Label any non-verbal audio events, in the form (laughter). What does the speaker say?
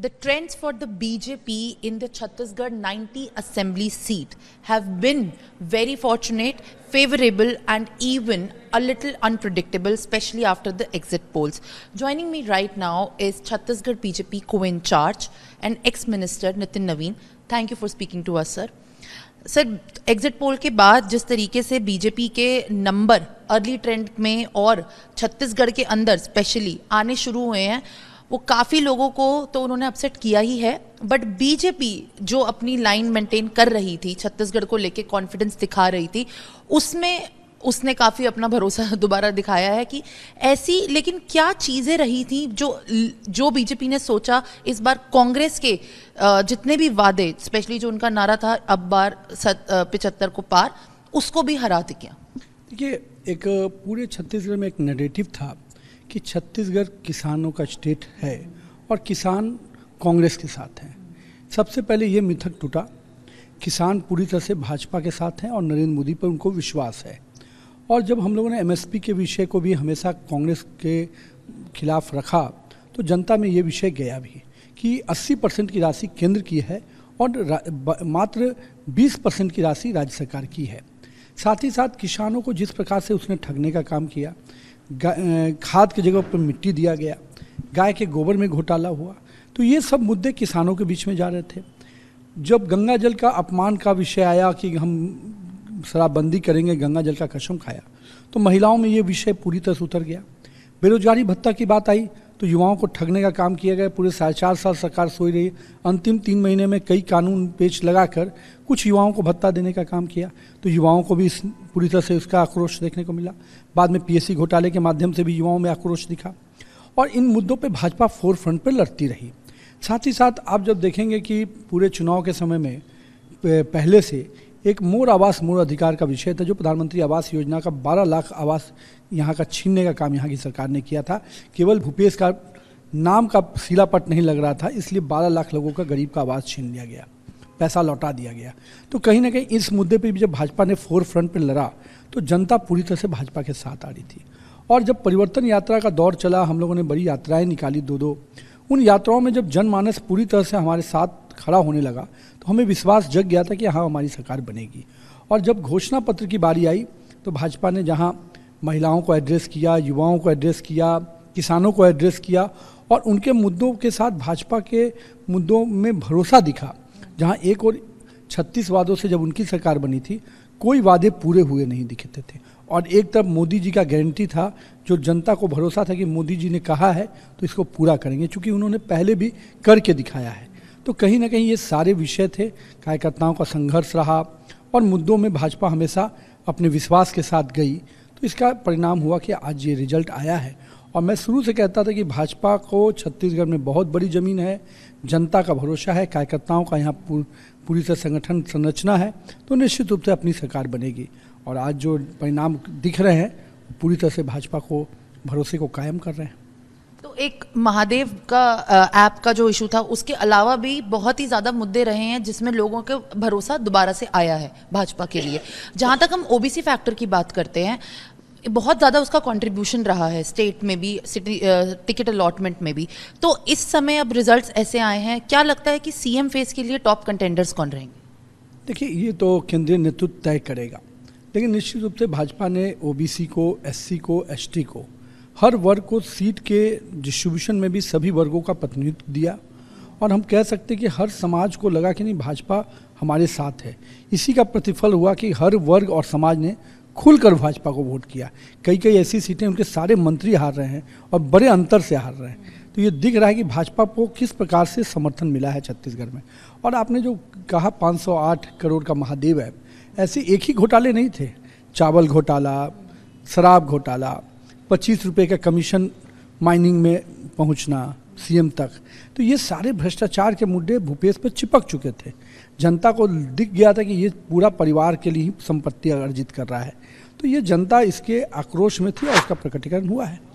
the trends for the BJP in the Chhattisgarh ninety assembly seat have been very fortunate favourable and even a little unpredictable specially after the exit polls joining me right now is Chhattisgarh BJP co incharge and ex minister Nitin नवीन thank you for speaking to us sir sir exit poll के बाद जिस तरीके से BJP के number early trend में और छत्तीसगढ़ के अंदर स्पेशली आने शुरू हुए हैं वो काफ़ी लोगों को तो उन्होंने अपसेट किया ही है बट बीजेपी जो अपनी लाइन मेंटेन कर रही थी छत्तीसगढ़ को लेके कॉन्फिडेंस दिखा रही थी उसमें उसने काफ़ी अपना भरोसा (laughs) दोबारा दिखाया है कि ऐसी लेकिन क्या चीज़ें रही थी जो जो बीजेपी ने सोचा इस बार कांग्रेस के जितने भी वादे स्पेशली जो उनका नारा था अब बार पिचहत्तर को पार उसको भी हरा दिया देखिए एक पूरे छत्तीसगढ़ में एक नेगेटिव था कि छत्तीसगढ़ किसानों का स्टेट है और किसान कांग्रेस के साथ हैं सबसे पहले ये मिथक टूटा किसान पूरी तरह से भाजपा के साथ हैं और नरेंद्र मोदी पर उनको विश्वास है और जब हम लोगों ने एमएसपी के विषय को भी हमेशा कांग्रेस के खिलाफ रखा तो जनता में ये विषय गया भी कि 80 परसेंट की राशि केंद्र की है और मात्र 20 परसेंट की राशि राज्य सरकार की है साथ ही साथ किसानों को जिस प्रकार से उसने ठगने का काम किया खाद की जगह पर मिट्टी दिया गया गाय के गोबर में घोटाला हुआ तो ये सब मुद्दे किसानों के बीच में जा रहे थे जब गंगा जल का अपमान का विषय आया कि हम शराबबंदी करेंगे गंगा जल का कसम खाया तो महिलाओं में ये विषय पूरी तरह से उतर गया बेरोजगारी भत्ता की बात आई तो युवाओं को ठगने का काम किया गया पूरे साढ़े चार साल सरकार सोई रही अंतिम तीन महीने में कई कानून पेच लगाकर कुछ युवाओं को भत्ता देने का काम किया तो युवाओं को भी इस पूरी तरह से उसका आक्रोश देखने को मिला बाद में पीएससी घोटाले के माध्यम से भी युवाओं में आक्रोश दिखा और इन मुद्दों पर भाजपा फोर फ्रंट पर लड़ती रही साथ ही साथ आप जब देखेंगे कि पूरे चुनाव के समय में पहले से एक मोर आवास मोर अधिकार का विषय था जो प्रधानमंत्री आवास योजना का 12 लाख आवास यहाँ का छीनने का काम यहाँ की सरकार ने किया था केवल भूपेश का नाम का सिलापट नहीं लग रहा था इसलिए 12 लाख लोगों का गरीब का आवास छीन लिया गया पैसा लौटा दिया गया तो कहीं ना कहीं इस मुद्दे पर भी जब भाजपा ने फोर फ्रंट पर लड़ा तो जनता पूरी तरह से भाजपा के साथ आ रही थी और जब परिवर्तन यात्रा का दौर चला हम लोगों ने बड़ी यात्राएं निकाली दो दो उन यात्राओं में जब जनमानस पूरी तरह से हमारे साथ खड़ा होने लगा तो हमें विश्वास जग गया था कि हाँ हमारी सरकार बनेगी और जब घोषणा पत्र की बारी आई तो भाजपा ने जहाँ महिलाओं को एड्रेस किया युवाओं को एड्रेस किया किसानों को एड्रेस किया और उनके मुद्दों के साथ भाजपा के मुद्दों में भरोसा दिखा जहाँ एक और छत्तीस वादों से जब उनकी सरकार बनी थी कोई वादे पूरे हुए नहीं दिखते थे और एक तरफ मोदी जी का गारंटी था जो जनता को भरोसा था कि मोदी जी ने कहा है तो इसको पूरा करेंगे क्योंकि उन्होंने पहले भी करके दिखाया है तो कहीं ना कहीं ये सारे विषय थे कार्यकर्ताओं का संघर्ष रहा और मुद्दों में भाजपा हमेशा अपने विश्वास के साथ गई तो इसका परिणाम हुआ कि आज ये रिजल्ट आया है और मैं शुरू से कहता था कि भाजपा को छत्तीसगढ़ में बहुत बड़ी ज़मीन है जनता का भरोसा है कार्यकर्ताओं का यहाँ पूर, पूरी तरह संगठन संरचना है तो निश्चित रूप से अपनी सरकार बनेगी और आज जो परिणाम दिख रहे हैं पूरी तरह से भाजपा को भरोसे को कायम कर रहे हैं तो एक महादेव का ऐप का जो इशू था उसके अलावा भी बहुत ही ज़्यादा मुद्दे रहे हैं जिसमें लोगों के भरोसा दोबारा से आया है भाजपा के लिए जहाँ तक हम ओबीसी फैक्टर की बात करते हैं बहुत ज़्यादा उसका कंट्रीब्यूशन रहा है स्टेट में भी सिटी टिकट अलॉटमेंट में भी तो इस समय अब रिजल्ट्स ऐसे आए हैं क्या लगता है कि सीएम फेस के लिए टॉप कंटेंडर्स कौन रहेंगे देखिए ये तो केंद्रीय नेतृत्व तय करेगा लेकिन निश्चित रूप से भाजपा ने ओबीसी को एससी को एसटी को हर वर्ग को सीट के डिस्ट्रीब्यूशन में भी सभी वर्गों का प्रतिनिधित्व दिया और हम कह सकते हैं कि हर समाज को लगा कि नहीं भाजपा हमारे साथ है इसी का प्रतिफल हुआ कि हर वर्ग और समाज ने खुलकर भाजपा को वोट किया कई कई ऐसी सीटें उनके सारे मंत्री हार रहे हैं और बड़े अंतर से हार रहे हैं तो ये दिख रहा है कि भाजपा को किस प्रकार से समर्थन मिला है छत्तीसगढ़ में और आपने जो कहा 508 करोड़ का महादेव ऐप ऐसे एक ही घोटाले नहीं थे चावल घोटाला शराब घोटाला पच्चीस रुपये का कमीशन माइनिंग में पहुंचना सीएम तक तो ये सारे भ्रष्टाचार के मुद्दे भूपेश पर चिपक चुके थे जनता को दिख गया था कि ये पूरा परिवार के लिए ही संपत्ति अर्जित कर रहा है तो ये जनता इसके आक्रोश में थी और उसका प्रकटीकरण हुआ है